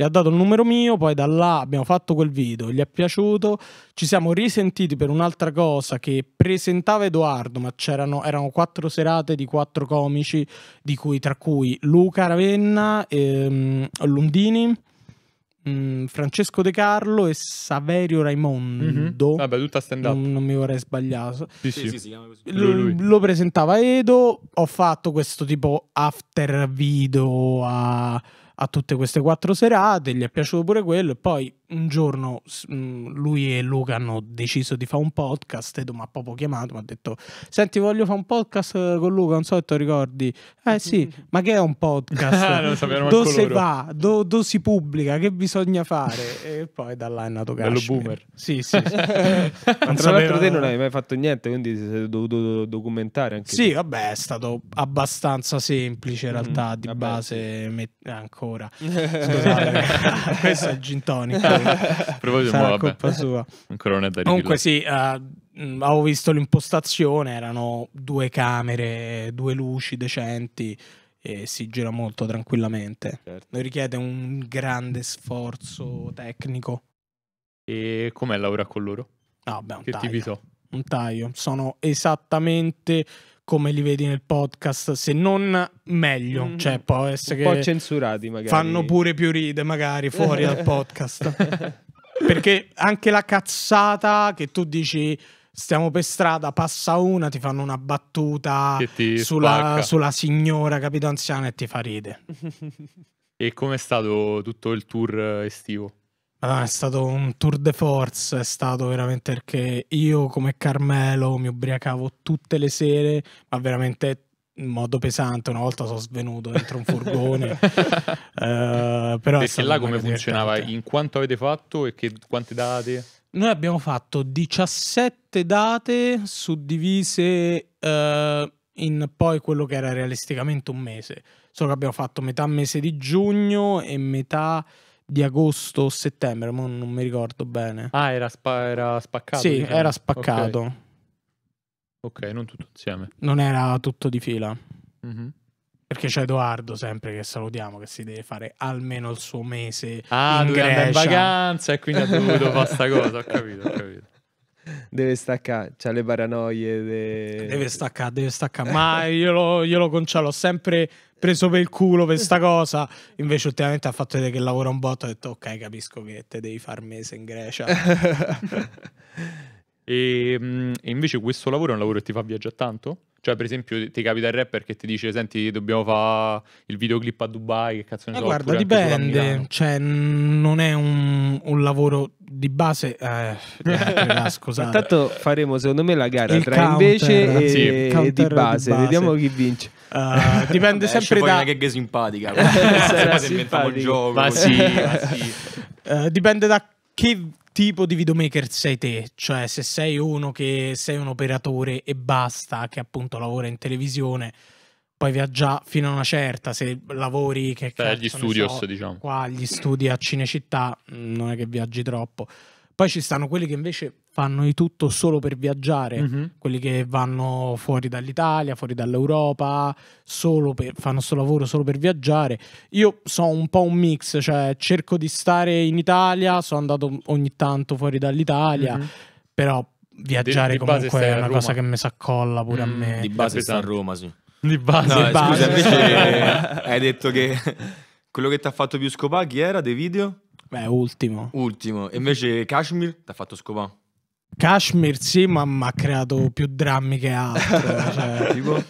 S2: gli ha dato il numero mio, poi da là abbiamo fatto quel video, gli è piaciuto, ci siamo risentiti per un'altra cosa che presentava Edoardo, ma c'erano erano quattro serate di quattro comici, di cui, tra cui Luca Ravenna, ehm, Lundini, mm, Francesco De Carlo e Saverio Raimondo. Mhm. Vabbè, mm-hmm. ah tutta stand up. Non, non mi vorrei sbagliato. Sì, sì, sì. Lo, lo, presentava Edo. Ho fatto questo tipo after video a a tutte queste quattro serate, gli è piaciuto pure quello e poi un giorno mm, lui e Luca hanno deciso di fare un podcast Edo mi ha proprio chiamato mi ha detto senti voglio fare un podcast eh, con Luca non so se ti ricordi eh sì ma che è un podcast dove si va dove do si pubblica che bisogna fare e poi da là è nato Bello boomer sì sì, sì.
S3: tra l'altro te non hai mai fatto niente quindi sei dovuto documentare anche sì tu.
S2: vabbè è stato abbastanza semplice in mm-hmm. realtà mm, di vabbè. base met- ancora scusate questo è il gin proposito, Sarà vabbè. colpa sua. Ancora non è da Comunque sì, uh, eh, avevo visto l'impostazione, erano due camere, due luci decenti e si gira molto tranquillamente. Certo. Non richiede un grande sforzo tecnico. E
S4: com'è Laura con loro? Ah, un che taglio.
S2: Un taglio. Sono esattamente come li vedi nel podcast, se non meglio, mm-hmm. cioè può essere un che censurati magari. Fanno pure più ride magari fuori dal podcast. Perché anche la cazzata che tu dici stiamo per strada, passa una, ti fanno una battuta sulla, sulla, signora capito anziana e ti fa ride.
S4: e com'è stato tutto il tour estivo?
S2: Ah, è stato un tour de force, è stato veramente perché io come Carmelo mi ubriacavo tutte le sere, ma veramente in modo pesante. Una volta sono svenuto dentro un furgone. uh, però perché là come funzionava?
S4: Divertente. In quanto avete fatto e che, quante date?
S2: Noi abbiamo fatto 17 date suddivise uh, in poi quello che era realisticamente un mese. Solo che abbiamo fatto metà mese di giugno e metà di agosto o settembre, ma non mi ricordo bene. Ah,
S4: era, spa- era spaccato? Sì, diciamo. era spaccato. Okay. ok, non tutto insieme.
S2: Non era tutto di fila. Mm-hmm. Perché c'è Edoardo sempre che salutiamo che si deve fare almeno il suo mese ah, in Grecia. in vacanza e quindi ha dovuto fare sta cosa, ho capito, ho capito.
S3: Deve staccare, c'ha le paranoie. De... Deve staccare,
S2: deve staccare. Ma io lo, io lo concio, sempre preso per il culo per sta cosa. Invece, ultimamente ha fatto vedere che lavora un botto. Ha detto, ok, capisco che te devi far mese in Grecia.
S4: e, ehm, e invece questo lavoro è un lavoro che ti fa viaggiare tanto? Cioè, per esempio, ti capita il rapper che ti dice: Senti, dobbiamo fare il videoclip a Dubai. Che cazzo
S3: ne eh so? Guarda, dipende.
S2: Cioè, non è un, un, lavoro di base.
S3: Eh, eh, scusate. Intanto faremo, secondo me, la gara il tra counter, invece sì. e, e di base. base. Vediamo chi vince. Uh, dipende Vabbè, sempre da... una gag simpatica. se inventiamo il gioco. Ma sì, ma sì.
S2: Uh, dipende da che tipo di videomaker sei te, cioè se sei uno che sei un operatore e basta, che appunto lavora in televisione, poi viaggia fino a una certa, se lavori che Beh, cazzo, gli studios, so, diciamo. Qua gli studi a Cinecittà, mm, non è che viaggi troppo. Poi ci stanno quelli che invece fanno di tutto solo per viaggiare, mm-hmm. quelli che vanno fuori dall'Italia, fuori dall'Europa, solo per, fanno questo lavoro solo per viaggiare. Io sono un po' un mix, cioè cerco di stare in Italia, sono andato ogni tanto fuori dall'Italia, mm-hmm. però viaggiare di, di comunque è una Roma. cosa che mi saccolla pure mm, a me. Di base sta a Roma, sì. Di base, no, di eh, base. Scusa, invece hai
S3: detto che
S1: quello che ti ha fatto più scopà chi era dei video?
S2: Beh, ultimo.
S1: Ultimo. E invece Kashmir ti ha fatto scopà.
S2: Kashmir sì, ma ha creato più drammi che altro. cioè, tipo...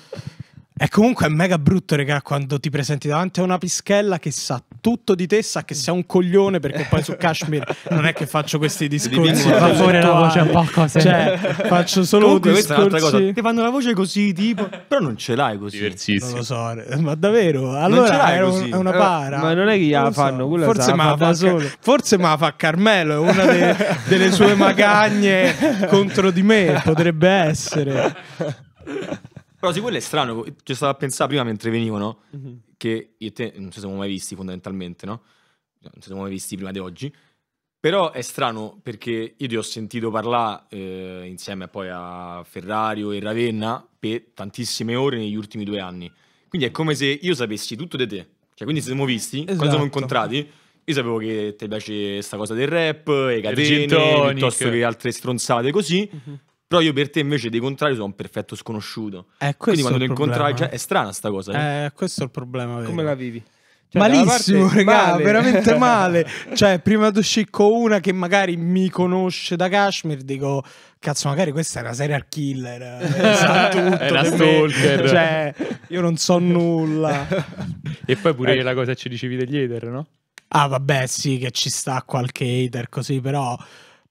S2: E comunque è mega brutto, regà, quando ti presenti davanti a una pischella che sa tutto di te, sa che sei un coglione, perché poi su Kashmir non è che faccio questi discorsi. Fa fuori la voce un po' cose. Cioè, faccio solo comunque, discorsi. Ti fanno la voce così,
S1: tipo, però non ce l'hai così. Diversissimo. Non lo
S2: so, ma davvero, allora è, un, è, una para. Ma non è che gliela fanno, quella forse ma fa da solo. Forse ma fa Carmelo, è una de delle sue magagne contro di me, potrebbe essere.
S1: Però sì, quello è strano. Ci stavo a pensare prima mentre venivano, mm-hmm. che io e te non ci siamo mai visti fondamentalmente, no? Cioè, non ci siamo mai visti prima di oggi. Però è strano perché io ti ho sentito parlare eh, insieme poi a Ferrario e Ravenna per tantissime ore negli ultimi due anni. Quindi è come se io sapessi tutto di te. Cioè, quindi ci siamo visti, esatto. quando siamo incontrati, io sapevo che ti piace questa cosa del rap, e catene, piuttosto che altre stronzate così. Mm-hmm. Però io per te invece dei contrari sono un perfetto sconosciuto.
S2: Eh, Quindi quando lo incontrai già, cioè, è strana sta cosa. Eh, eh questo è il problema. Vero. Come la vivi? Cioè, Malissimo, parte, regà, male. veramente male. cioè, prima di uscire con una che magari mi conosce da Kashmir, dico, cazzo, magari questa è una serial killer. Eh, sa tutto è una stalker. Cioè, io non so nulla.
S4: e poi pure eh. la cosa ci dicevi
S2: degli hater, no? Ah, vabbè, sì, che ci sta qualche hater così, però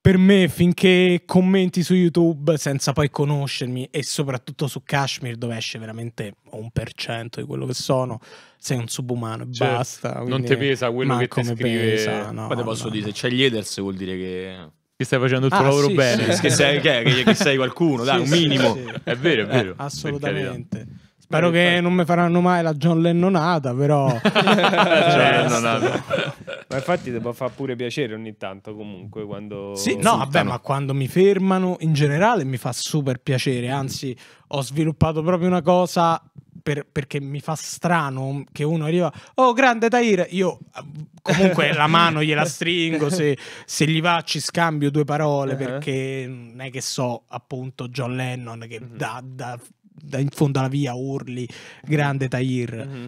S2: per me finché commenti su YouTube senza poi conoscermi e soprattutto su Kashmir dove esce veramente un per cento di quello che sono, sei un subumano e cioè, basta. non ti pesa quello che ti scrive. Pesa, no, poi te posso no,
S1: dire, no. se c'è l'Eders vuol dire che... Che stai facendo il tuo ah, lavoro sì, bene. Sì, che, sei, che, che, sei, qualcuno, dai, un minimo. È vero, è eh, vero. Eh,
S3: assolutamente.
S2: Spero che non mi faranno mai la John Lennonata, però...
S3: cioè, ma infatti devo far pure piacere ogni tanto comunque quando... Sì, no, vabbè, ma
S2: quando mi fermano in generale mi fa super piacere, anzi ho sviluppato proprio una cosa per, perché mi fa strano che uno arriva, oh grande Tahir, io comunque la mano gliela stringo, se, se, gli va ci scambio due parole uh ah. -huh. perché non è che so appunto John Lennon che uh mhm. -huh. da, da da in fondo alla via, urli, grande Tahir. Mm-hmm.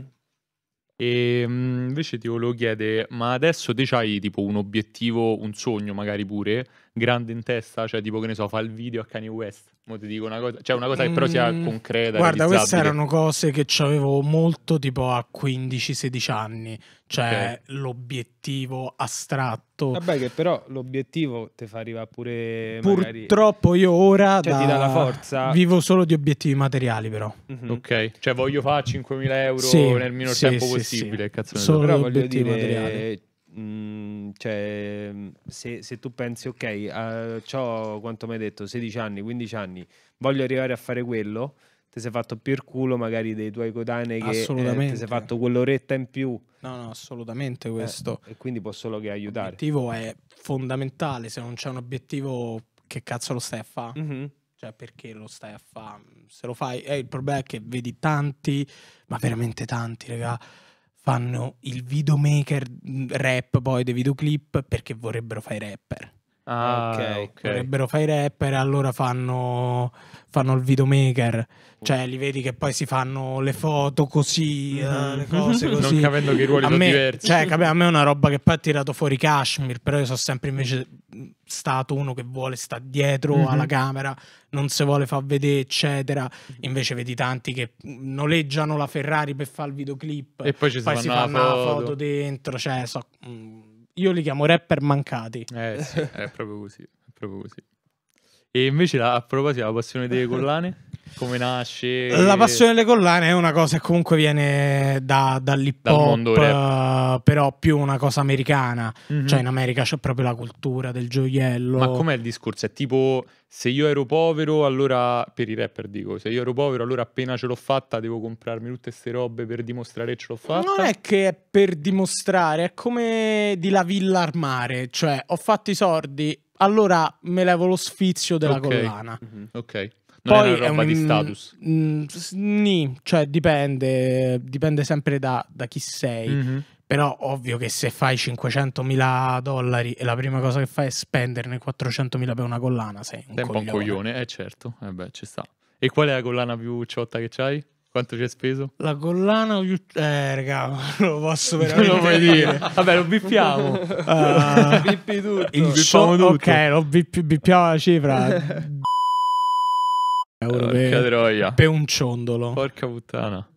S4: Ehm, e invece ti volevo chiedere, ma adesso te hai tipo un obiettivo, un sogno magari pure, grande in testa, cioè tipo che ne so, fa il video a Kanye West. Mo ti dico una cosa, cioè una cosa che però sia mm, concreta. Guarda, queste erano
S2: cose che avevo molto tipo a 15-16 anni, cioè
S3: okay. l'obiettivo astratto. Vabbè che però l'obiettivo ti fa arrivare pure magari... Purtroppo
S2: io ora cioè, da... ti dà la forza. Vivo solo di obiettivi materiali però.
S4: Mm-hmm. Ok, cioè voglio fare 5.000 euro sì, nel minor sì, tempo sì, possibile, sì. cazzo. Solo però voglio dire materiali.
S3: Mm, cioè, mm, se, se, tu pensi, ok, uh, ho quanto mi hai detto, 16 anni, 15 anni, voglio arrivare a fare quello, ti sei fatto più il culo magari dei tuoi coetanei che eh, ti sei fatto quell'oretta in più. No, no, assolutamente eh, questo. Eh, e quindi può solo che aiutare. L'obiettivo è
S2: fondamentale, se non c'è un obiettivo che cazzo lo stai a fare? Mm-hmm. Cioè, perché lo stai a fare? Se lo fai, eh, il problema è che vedi tanti, ma veramente tanti, raga fanno il videomaker mm, rap poi dei videoclip perché vorrebbero fare rapper. Ah, ok. Vorrebbero okay. fare i rapper, e allora fanno, fanno il videomaker. Cioè, li vedi che poi si fanno le foto così, eh, mm-hmm. le cose così. Non capendo che i ruoli a sono me, diversi. Cioè, capì, a me è una roba che poi ha tirato fuori Kashmir, però io sono sempre invece stato uno che vuole stare dietro mm-hmm. alla camera, non si vuole far vedere, eccetera. Invece vedi tanti che noleggiano la Ferrari per fare il videoclip e poi ci poi si fanno, si fanno la foto. foto dentro, cioè, so... Mh, mm, io li chiamo rapper mancati. Eh sì,
S4: è proprio così, è proprio così. E invece la, a proposito della passione delle collane, come nasce? La passione
S2: delle collane è una cosa che comunque viene da, dall'hip hop, uh, però più una cosa americana. Mm-hmm. Cioè in America c'è proprio la cultura del gioiello. Ma com'è
S4: il discorso? È tipo se io ero povero, allora per i rapper dico, se io ero povero, allora appena ce l'ho fatta devo comprarmi tutte queste robe per dimostrare che ce l'ho
S2: fatta. Non è che è per dimostrare, è come di la villa armare, cioè ho fatto i sordi allora me levo lo sfizio della okay. collana. Mm-hmm. Ok. Non Poi è una roba è un, di status. Mm, cioè dipende, dipende sempre da, da chi sei. Mm-hmm. Però ovvio che se fai 500.000 dollari e la prima cosa che fai è spenderne 400.000 per una collana, sei un, un po' un
S4: coglione. Eh certo, eh beh, ci sta. E qual è la collana più ciotta che c'hai? Quanto ci hai speso?
S2: La collana o YouTube? Eh, raga, non lo posso veramente Non lo puoi dire. Vabbè, lo bippiamo. Uh, ah. Bippi tutto. Il show, tutto. Ok, lo bippiamo la cifra.
S3: euro per, per un
S2: ciondolo.
S3: Porca puttana.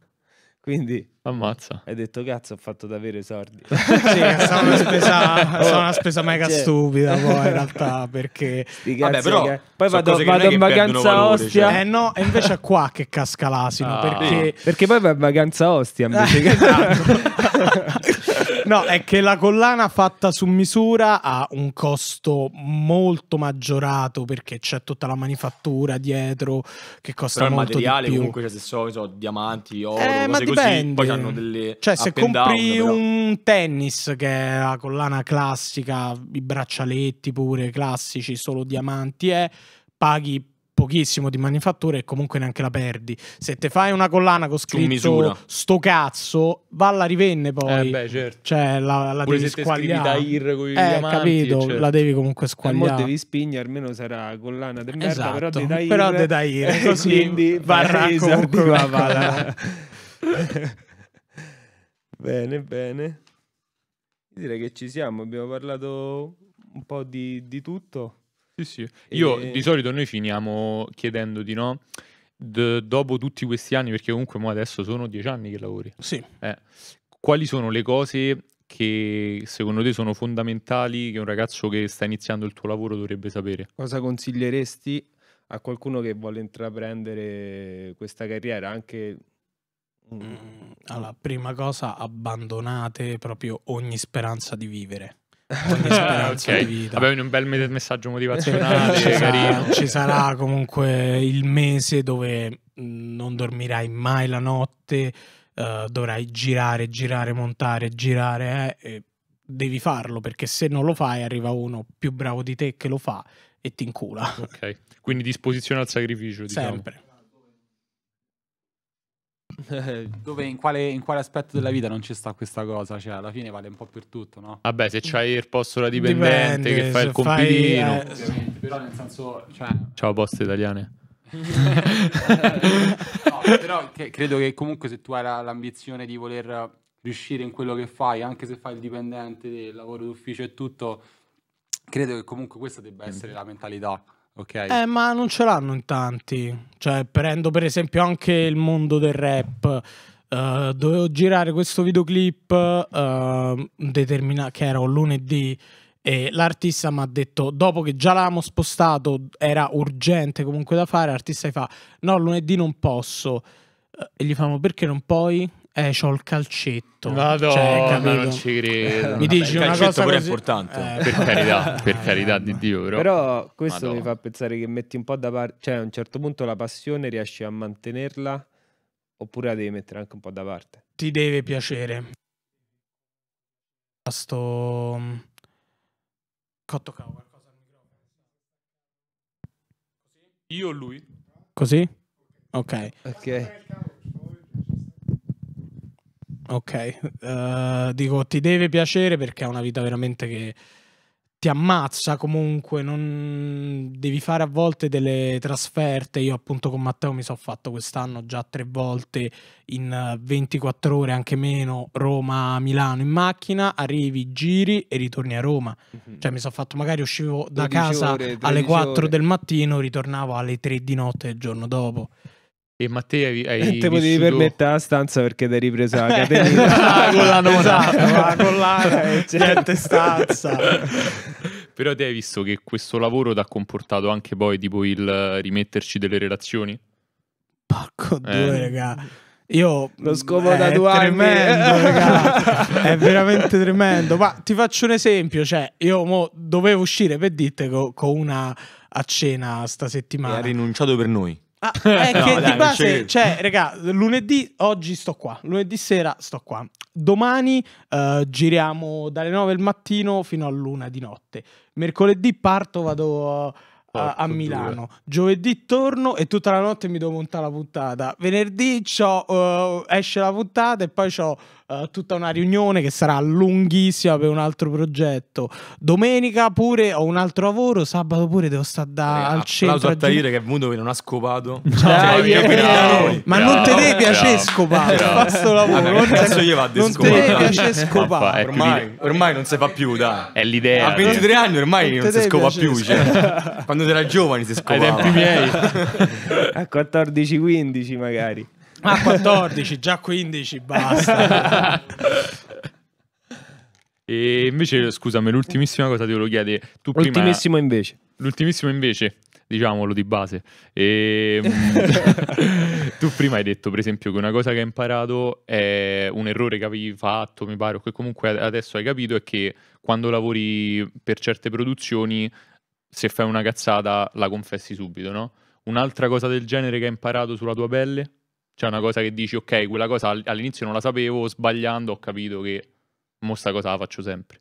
S3: Quindi Ammazza. Hai detto cazzo, ho fatto davvero i soldi. sì, è stata una spesa, oh. una spesa oh, mega cioè. stupida poi in realtà perché... Vabbè, però, che... Poi vado, vado in vacanza a cioè. Ostia. Cioè. Eh no, e invece è qua che casca l'asino. Ah. Perché... Sì. perché... poi va in vacanza Ostia invece. Eh, esatto.
S2: No, è che la collana fatta su misura ha un costo molto maggiorato perché c'è tutta la manifattura dietro che costa Però molto il materiale comunque,
S3: cioè, se
S1: so, so diamanti, oro, eh, ma dipende. Così, poi hanno delle Cioè, se compri down,
S2: un tennis che è la collana classica, i braccialetti pure classici, solo diamanti è eh, paghi pochissimo di manifattura e comunque neanche la perdi. Se te fai una collana con scritto sto cazzo, va alla rivenne poi. Eh beh, certo. Cioè, la, la devi squagliare. Ir con i eh, diamanti, capito, certo. la devi comunque squagliare. E devi
S3: spingere, almeno sarà collana del merda, esatto. però de Dair. Però de Dair, eh, così quindi varrà comunque la palla. bene, bene. Direi che ci siamo, abbiamo parlato un po' di, di tutto.
S4: Sì, sì. Io e... di solito noi finiamo chiedendo di no. D- dopo tutti questi anni, perché comunque adesso sono dieci anni che lavori. Sì. Eh, quali sono le cose che secondo te sono fondamentali che un ragazzo che sta iniziando il tuo lavoro dovrebbe sapere?
S3: Cosa consiglieresti a qualcuno che vuole intraprendere questa carriera? Anche mm,
S2: allora, prima cosa, abbandonate proprio ogni speranza di vivere. Ah, okay. vita. Abbiamo
S4: un bel messaggio motivazionale. ci, sarà, ci, sarà,
S2: comunque il mese dove mm, non dormirai mai la notte, uh, dovrai girare, girare, montare, girare. Eh, devi farlo perché se non lo fai arriva uno più bravo di te che lo fa e ti incula.
S4: Ok, quindi disposizione al sacrificio. Diciamo. Sempre.
S5: dove in quale, in quale, aspetto della vita non ci sta questa cosa? Cioè, alla fine vale un po' per tutto, no? Vabbè, se c'hai
S4: il posto da dipendente Dipende, che fa il compitino. Fai, eh,
S5: però nel senso. Cioè...
S4: Ciao, poste italiane. no,
S5: però che, credo che comunque se tu hai la, l'ambizione di voler riuscire in quello che fai, anche se fai il dipendente del lavoro d'ufficio e tutto, credo che comunque questa debba essere la mentalità. Okay. Eh, ma
S2: non ce l'hanno in tanti. Cioè, prendo per esempio anche il mondo del rap. Uh, dovevo girare questo videoclip uh, determina- che era un lunedì e l'artista mi ha detto, dopo che già l'avevamo spostato, era urgente comunque da fare, l'artista gli fa, no, lunedì non posso. Uh, e gli fanno, perché non puoi? eh, c'ho il calcetto. Vado, cioè, non ci
S3: credo. Mi dici Vabbè, una cosa pure così... importante. Eh. Per carità, per carità di Dio, però. però questo Madonna. mi fa pensare che metti un po' da parte, cioè a un certo punto la passione riesci a mantenerla oppure la devi mettere anche un po' da parte.
S2: Ti deve piacere. Ah, sto mm, cotto cavo qualcosa al microfono. Io o lui? Così? Ok. Ok. Ok, uh, dico ti deve piacere perché è una vita veramente che ti ammazza comunque, non... devi fare a volte delle trasferte. Io appunto con Matteo mi sono fatto quest'anno già tre volte in 24 ore, anche meno, Roma-Milano in macchina, arrivi, giri e ritorni a Roma. Mm-hmm. Cioè mi sono fatto, magari uscivo da casa ore, alle 4 ore. del mattino, ritornavo alle 3 di notte il giorno dopo. E Matteo, hai, eh, hai Te potevi vissuto... permettere
S3: la stanza perché ti hai ripreso la catena ah, con ah, la nona. Esatto, la collana, eh, gente stanza.
S4: Però ti hai visto che questo lavoro ti ha comportato anche poi tipo il rimetterci delle relazioni? Porco eh. due,
S2: raga. Io lo mm, scopo è tatuarmi. tremendo, raga. è veramente tremendo. Ma ti faccio un esempio, cioè, io dovevo uscire per dite con co una a cena sta settimana. ha rinunciato per noi. Ah, è no, che dai, di base, cioè, raga, lunedì, oggi sto qua, lunedì sera sto qua. Domani uh, giriamo dalle 9 del mattino fino a luna di notte. Mercoledì parto, vado... Uh, a, a Milano. Giovedì torno e tutta la notte mi devo montare la puntata. Venerdì c'ho, uh, esce la puntata e poi ho eh, tutta una riunione che sarà lunghissima per un altro progetto. Domenica pure ho un altro lavoro, sabato pure devo stare da, eh, al centro. a Tahir
S1: che è venuto che non ha scopato. Dai, cioè, eh, eh, eh ma bravo, non te deve piacere scopare, fa sto lavoro. Vabbè, non te, gli va non te deve piacere scopare. Ormai, ecco, ormai, non si fa più, dai. È l'idea. A 23 anni ormai non, non si scopa più, cioè. quando era giovane si
S3: scopava. Ai tempi miei. A 14-15 magari.
S2: Ma ah, 14, già 15, basta.
S4: e invece, scusami, l'ultimissima cosa ti volevo chiedere. Tu prima- L'ultimissimo
S2: invece. L'ultimissimo
S4: invece, diciamolo di base. E, mm, tu prima hai detto, per esempio, che una cosa che hai imparato è un errore che avevi fatto, mi pare, o che comunque adesso hai capito, è che quando lavori per certe produzioni, se fai una cazzata la confessi subito, no? Un'altra cosa del genere che hai imparato sulla tua pelle? C'è cioè, una cosa che dici, ok, quella cosa all'inizio non la sapevo, sbagliando ho capito che mo sta cosa la faccio sempre.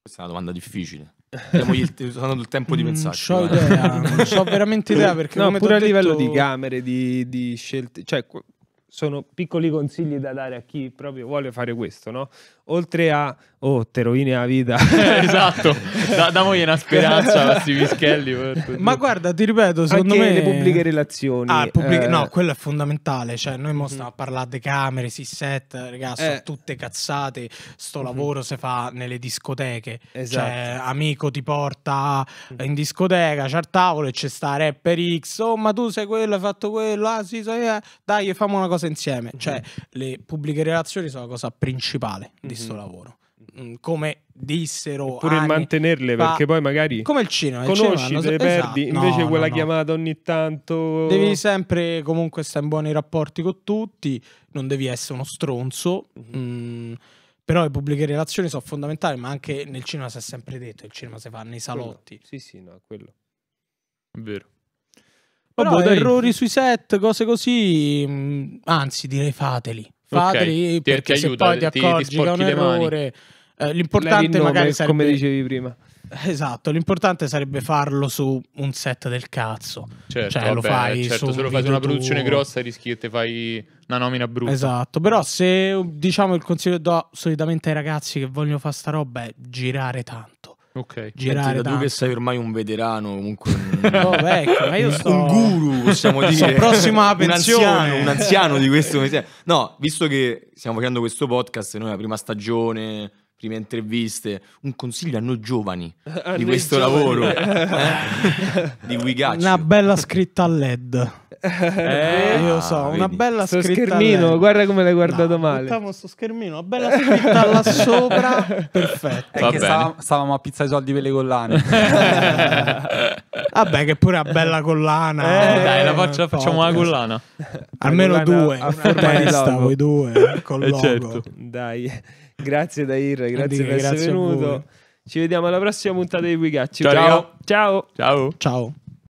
S4: Questa è una domanda difficile. Diamogli il,
S2: tempo di pensare. Non ho idea, non ho veramente idea perché no, pure a detto... livello di
S3: camere, di, di scelte, cioè sono piccoli consigli da dare a chi proprio vuole fare questo, no? Oltre a oh, te rovini la vita. esatto, da, damogli una speranza a
S2: Mischelli. Ma guarda, ti ripeto, secondo Anche me... le pubbliche relazioni. Ah, pubbliche... Eh... No, quello è fondamentale, cioè noi mo stiamo a mm. parlare di camere, si set, ragazzi, eh... tutte cazzate, sto mm-hmm. lavoro si fa nelle discoteche. Cioè, esatto. Cioè, amico ti porta in discoteca, c'è il tavolo e c'è sta rapper X, oh ma tu sei quello, hai fatto quello, ah sì, sai, eh, dai, famo una cosa insieme. Cioè, mm-hmm. le pubbliche relazioni sono la cosa principale di sto mm-hmm. lavoro. Mm, come dissero pure il mantenerle fa... perché poi magari come il cinema conosci il cinema, le perdi esatto. invece no, quella no, chiamata
S3: ogni tanto devi
S2: sempre comunque stare in buoni rapporti con tutti non devi essere uno stronzo mm-hmm. mm, però le pubbliche relazioni sono fondamentali ma anche nel cinema si è sempre detto il cinema si fa nei salotti
S3: quello. sì sì no
S2: quello è vero però Vabbè, errori sui set cose così mh, mm, anzi direi fateli fateli okay. perché ti, ti se aiuta, poi ti accorgi ti, che è un errore. Eh, l'importante nome, magari sarebbe... Come dicevi prima. Esatto, l'importante sarebbe farlo su un set del cazzo. Certo, cioè, vabbè, lo fai certo, se lo fai su una produzione tuo. grossa
S3: rischi
S4: che ti fai una nomina brutta. Esatto,
S2: però se diciamo il consiglio che do solitamente ai ragazzi che vogliono fare sta roba è girare tanto. Ok. Girare Senti, da tu che sei ormai un veterano, comunque no, vecchio, ma io sto... un guru, possiamo dire. Sono prossimo alla Un anziano,
S1: un anziano di questo No, visto che stiamo facendo questo podcast, noi la prima stagione prime interviste, un consiglio a noi giovani eh, a di questo giovani. lavoro
S2: eh? di Wigaccio. Una bella scritta a LED. Eh, io so, ah, vedi. una bella sto scritta schermino,
S3: guarda come l'hai guardato no,
S2: male. Buttavo sto schermino, una bella scritta là sopra, perfetto. È stavamo,
S5: stavamo a pizzare i soldi per le collane.
S4: Vabbè, che pure una bella collana.
S3: Eh, eh, dai, la faccia, facciamo una collana.
S2: Almeno due, a, a, a, a voi due, eh, col eh, logo. Certo.
S3: Dai grazie Dair, grazie Dica, per essere venuto. Ci vediamo alla prossima puntata di Wigacci. Ciao. Ciao. Ciao.
S1: Ciao. Ciao.